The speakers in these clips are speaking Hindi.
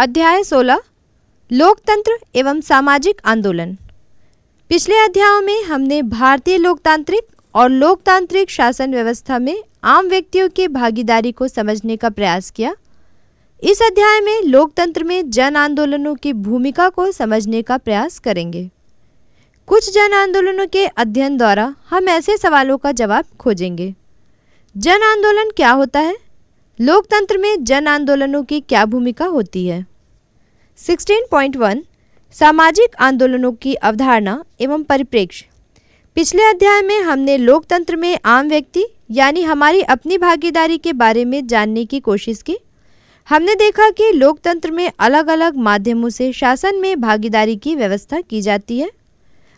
अध्याय 16 लोकतंत्र एवं सामाजिक आंदोलन पिछले अध्यायों में हमने भारतीय लोकतांत्रिक और लोकतांत्रिक शासन व्यवस्था में आम व्यक्तियों की भागीदारी को समझने का प्रयास किया इस अध्याय में लोकतंत्र में जन आंदोलनों की भूमिका को समझने का प्रयास करेंगे कुछ जन आंदोलनों के अध्ययन द्वारा हम ऐसे सवालों का जवाब खोजेंगे जन आंदोलन क्या होता है लोकतंत्र में जन आंदोलनों की क्या भूमिका होती है 16.1 सामाजिक आंदोलनों की अवधारणा एवं परिप्रेक्ष्य पिछले अध्याय में हमने लोकतंत्र में आम व्यक्ति यानी हमारी अपनी भागीदारी के बारे में जानने की कोशिश की हमने देखा कि लोकतंत्र में अलग अलग माध्यमों से शासन में भागीदारी की व्यवस्था की जाती है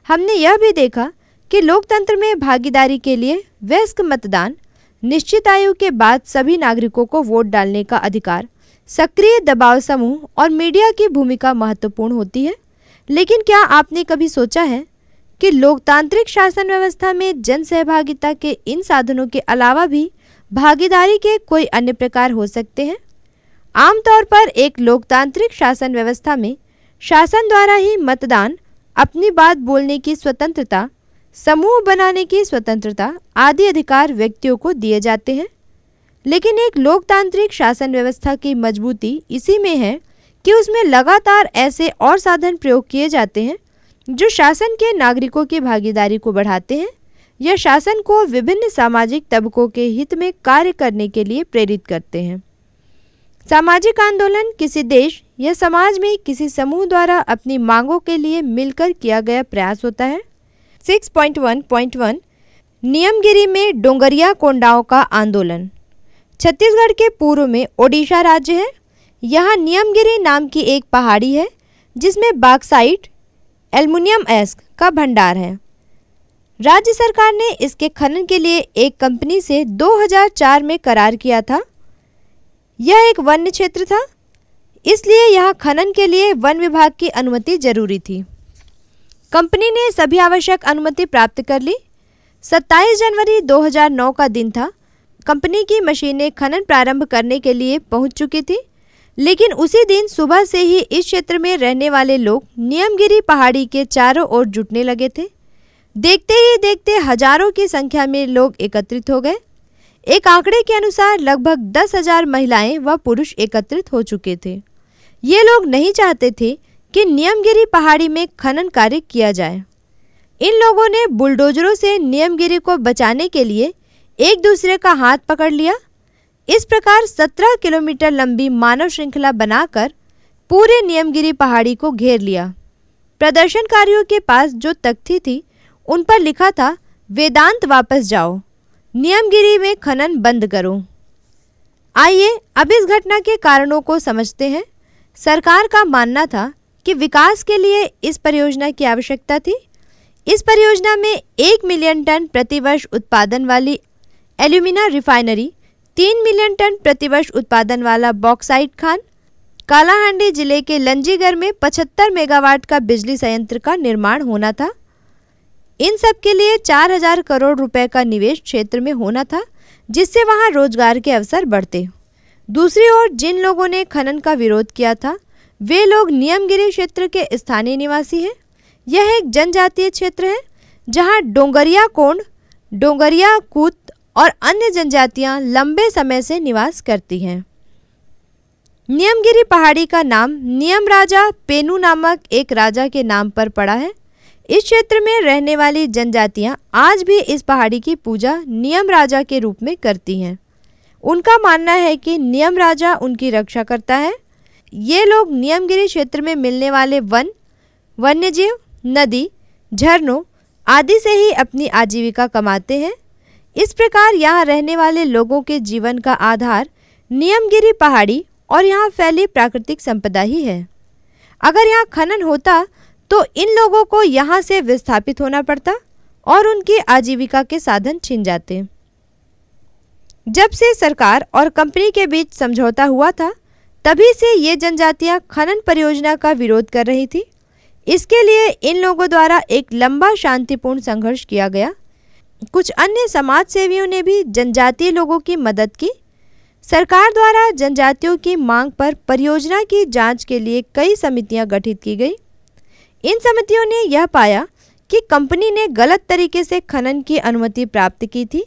हमने यह भी देखा कि लोकतंत्र में भागीदारी के लिए वयस्क मतदान निश्चित आयु के बाद सभी नागरिकों को वोट डालने का अधिकार सक्रिय दबाव समूह और मीडिया की भूमिका महत्वपूर्ण होती है लेकिन क्या आपने कभी सोचा है कि लोकतांत्रिक शासन व्यवस्था में जन सहभागिता के इन साधनों के अलावा भी भागीदारी के कोई अन्य प्रकार हो सकते हैं आमतौर पर एक लोकतांत्रिक शासन व्यवस्था में शासन द्वारा ही मतदान अपनी बात बोलने की स्वतंत्रता समूह बनाने की स्वतंत्रता आदि अधिकार व्यक्तियों को दिए जाते हैं लेकिन एक लोकतांत्रिक शासन व्यवस्था की मजबूती इसी में है कि उसमें लगातार ऐसे और साधन प्रयोग किए जाते हैं जो शासन के नागरिकों की भागीदारी को बढ़ाते हैं या शासन को विभिन्न सामाजिक तबकों के हित में कार्य करने के लिए प्रेरित करते हैं सामाजिक आंदोलन किसी देश या समाज में किसी समूह द्वारा अपनी मांगों के लिए मिलकर किया गया प्रयास होता है 6.1.1 नियमगिरी में डोंगरिया कोंडाओं का आंदोलन छत्तीसगढ़ के पूर्व में ओडिशा राज्य है यहाँ नियमगिरी नाम की एक पहाड़ी है जिसमें बाक्साइट एल्युमिनियम एस्क का भंडार है राज्य सरकार ने इसके खनन के लिए एक कंपनी से 2004 में करार किया था यह एक वन्य क्षेत्र था इसलिए यहाँ खनन के लिए वन विभाग की अनुमति जरूरी थी कंपनी ने सभी आवश्यक अनुमति प्राप्त कर ली 27 जनवरी 2009 का दिन था कंपनी की मशीनें खनन प्रारंभ करने के लिए पहुंच चुकी थी लेकिन उसी दिन सुबह से ही इस क्षेत्र में रहने वाले लोग नियमगिरी पहाड़ी के चारों ओर जुटने लगे थे देखते ही देखते हजारों की संख्या में लोग एकत्रित हो गए एक आंकड़े के अनुसार लगभग दस हजार महिलाएं व पुरुष एकत्रित हो चुके थे ये लोग नहीं चाहते थे कि नियमगिरी पहाड़ी में खनन कार्य किया जाए इन लोगों ने बुलडोजरों से नियमगिरी को बचाने के लिए एक दूसरे का हाथ पकड़ लिया इस प्रकार 17 किलोमीटर लंबी मानव श्रृंखला बनाकर पूरे नियमगिरी पहाड़ी को घेर लिया प्रदर्शनकारियों के पास जो तख्ती थी उन पर लिखा था वेदांत वापस जाओ नियमगिरी में खनन बंद करो आइए अब इस घटना के कारणों को समझते हैं सरकार का मानना था कि विकास के लिए इस परियोजना की आवश्यकता थी इस परियोजना में एक मिलियन टन प्रतिवर्ष उत्पादन वाली एल्यूमिना रिफाइनरी तीन मिलियन टन प्रतिवर्ष उत्पादन वाला बॉक्साइट खान कालाहांडी जिले के लंजीगढ़ में 75 मेगावाट का बिजली संयंत्र का निर्माण होना था इन सब के लिए 4000 करोड़ रुपए का निवेश क्षेत्र में होना था जिससे वहां रोजगार के अवसर बढ़ते दूसरी ओर जिन लोगों ने खनन का विरोध किया था वे लोग नियमगिरी क्षेत्र के स्थानीय निवासी हैं यह एक जनजातीय क्षेत्र है जहाँ डोंगरिया कोंड डोंगरिया कूत और अन्य जनजातियाँ लंबे समय से निवास करती हैं नियमगिरी पहाड़ी का नाम नियम राजा पेनू नामक एक राजा के नाम पर पड़ा है इस क्षेत्र में रहने वाली जनजातियां आज भी इस पहाड़ी की पूजा नियम राजा के रूप में करती हैं उनका मानना है कि नियम राजा उनकी रक्षा करता है ये लोग नियमगिरी क्षेत्र में मिलने वाले वन वन्यजीव नदी झरनों आदि से ही अपनी आजीविका कमाते हैं इस प्रकार यहाँ रहने वाले लोगों के जीवन का आधार नियमगिरी पहाड़ी और यहाँ फैली प्राकृतिक संपदा ही है अगर यहाँ खनन होता तो इन लोगों को यहाँ से विस्थापित होना पड़ता और उनकी आजीविका के साधन छिन जाते जब से सरकार और कंपनी के बीच समझौता हुआ था तभी से ये जनजातियां खनन परियोजना का विरोध कर रही थी इसके लिए इन लोगों द्वारा एक लंबा शांतिपूर्ण संघर्ष किया गया कुछ अन्य समाज सेवियों ने भी जनजातीय लोगों की मदद की सरकार द्वारा जनजातियों की मांग पर परियोजना की जांच के लिए कई समितियां गठित की गई इन समितियों ने यह पाया कि कंपनी ने गलत तरीके से खनन की अनुमति प्राप्त की थी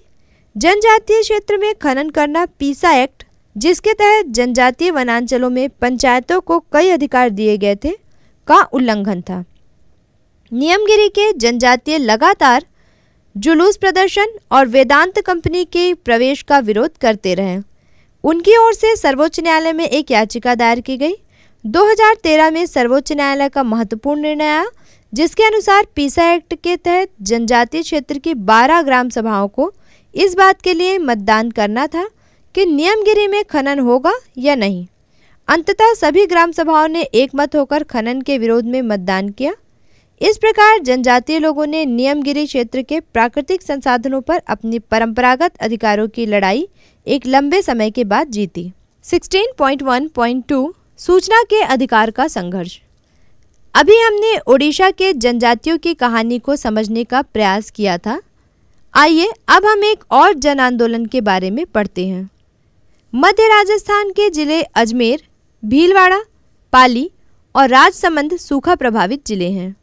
जनजातीय क्षेत्र में खनन करना पीसा एक्ट जिसके तहत जनजातीय वनांचलों में पंचायतों को कई अधिकार दिए गए थे का उल्लंघन था नियमगिरी के जनजातीय लगातार जुलूस प्रदर्शन और वेदांत कंपनी के प्रवेश का विरोध करते रहे उनकी ओर से सर्वोच्च न्यायालय में एक याचिका दायर की गई 2013 में सर्वोच्च न्यायालय का महत्वपूर्ण निर्णय आया जिसके अनुसार पीसा एक्ट के तहत जनजातीय क्षेत्र की 12 ग्राम सभाओं को इस बात के लिए मतदान करना था कि नियमगिरी में खनन होगा या नहीं अंततः सभी ग्राम सभाओं ने एकमत होकर खनन के विरोध में मतदान किया इस प्रकार जनजातीय लोगों ने नियमगिरी क्षेत्र के प्राकृतिक संसाधनों पर अपनी परंपरागत अधिकारों की लड़ाई एक लंबे समय के बाद जीती 16.1.2 सूचना के अधिकार का संघर्ष अभी हमने ओडिशा के जनजातियों की कहानी को समझने का प्रयास किया था आइए अब हम एक और जन आंदोलन के बारे में पढ़ते हैं मध्य राजस्थान के जिले अजमेर भीलवाड़ा पाली और राजसमंद सूखा प्रभावित जिले हैं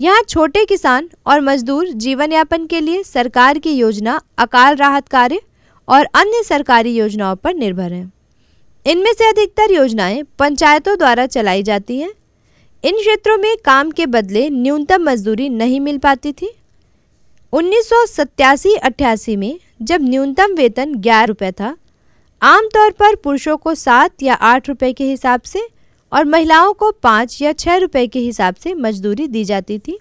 यहाँ छोटे किसान और मजदूर जीवन यापन के लिए सरकार की योजना अकाल राहत कार्य और अन्य सरकारी योजनाओं पर निर्भर हैं इनमें से अधिकतर योजनाएं पंचायतों द्वारा चलाई जाती हैं इन क्षेत्रों में काम के बदले न्यूनतम मजदूरी नहीं मिल पाती थी उन्नीस सौ में जब न्यूनतम वेतन ग्यारह रुपये था आमतौर पर पुरुषों को सात या आठ रुपए के हिसाब से और महिलाओं को पाँच या छः रुपए के हिसाब से मजदूरी दी जाती थी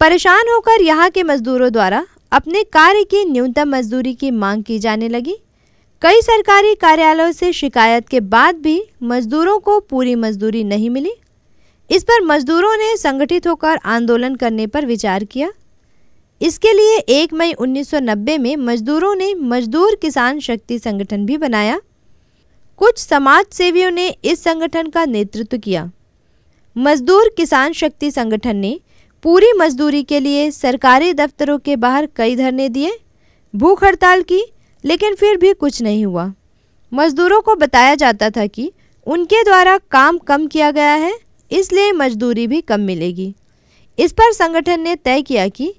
परेशान होकर यहाँ के मजदूरों द्वारा अपने कार्य की न्यूनतम मजदूरी की मांग की जाने लगी कई सरकारी कार्यालयों से शिकायत के बाद भी मजदूरों को पूरी मजदूरी नहीं मिली इस पर मजदूरों ने संगठित होकर आंदोलन करने पर विचार किया इसके लिए एक मई 1990 में मजदूरों ने मजदूर किसान शक्ति संगठन भी बनाया कुछ समाज सेवियों ने इस संगठन का नेतृत्व किया मजदूर किसान शक्ति संगठन ने पूरी मजदूरी के लिए सरकारी दफ्तरों के बाहर कई धरने दिए भूख हड़ताल की लेकिन फिर भी कुछ नहीं हुआ मजदूरों को बताया जाता था कि उनके द्वारा काम कम किया गया है इसलिए मजदूरी भी कम मिलेगी इस पर संगठन ने तय किया कि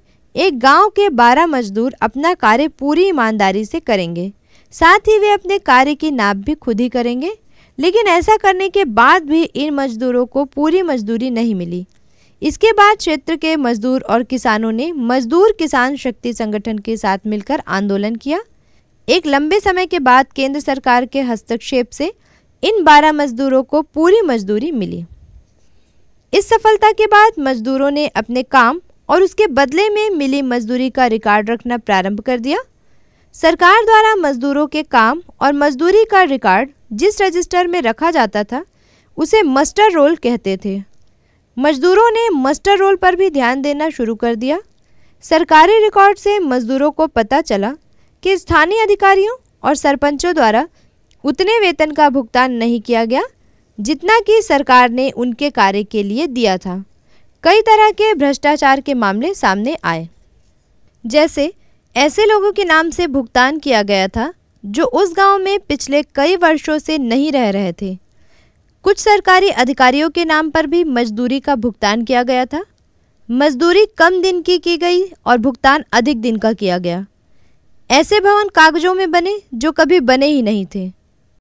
एक गांव के बारह मजदूर अपना कार्य पूरी ईमानदारी से करेंगे साथ ही वे अपने कार्य की नाप भी खुद ही करेंगे लेकिन ऐसा करने के बाद भी इन मजदूरों को पूरी मजदूरी नहीं मिली इसके बाद क्षेत्र के मजदूर और किसानों ने मजदूर किसान शक्ति संगठन के साथ मिलकर आंदोलन किया एक लंबे समय के बाद केंद्र सरकार के हस्तक्षेप से इन बारह मजदूरों को पूरी मजदूरी मिली इस सफलता के बाद मजदूरों ने अपने काम और उसके बदले में मिली मजदूरी का रिकॉर्ड रखना प्रारंभ कर दिया सरकार द्वारा मजदूरों के काम और मजदूरी का रिकॉर्ड जिस रजिस्टर में रखा जाता था उसे मस्टर रोल कहते थे मजदूरों ने मस्टर रोल पर भी ध्यान देना शुरू कर दिया सरकारी रिकॉर्ड से मजदूरों को पता चला कि स्थानीय अधिकारियों और सरपंचों द्वारा उतने वेतन का भुगतान नहीं किया गया जितना कि सरकार ने उनके कार्य के लिए दिया था कई तरह के भ्रष्टाचार के मामले सामने आए जैसे ऐसे लोगों के नाम से भुगतान किया गया था जो उस गांव में पिछले कई वर्षों से नहीं रह रहे थे कुछ सरकारी अधिकारियों के नाम पर भी मजदूरी का भुगतान किया गया था मजदूरी कम दिन की की गई और भुगतान अधिक दिन का किया गया ऐसे भवन कागजों में बने जो कभी बने ही नहीं थे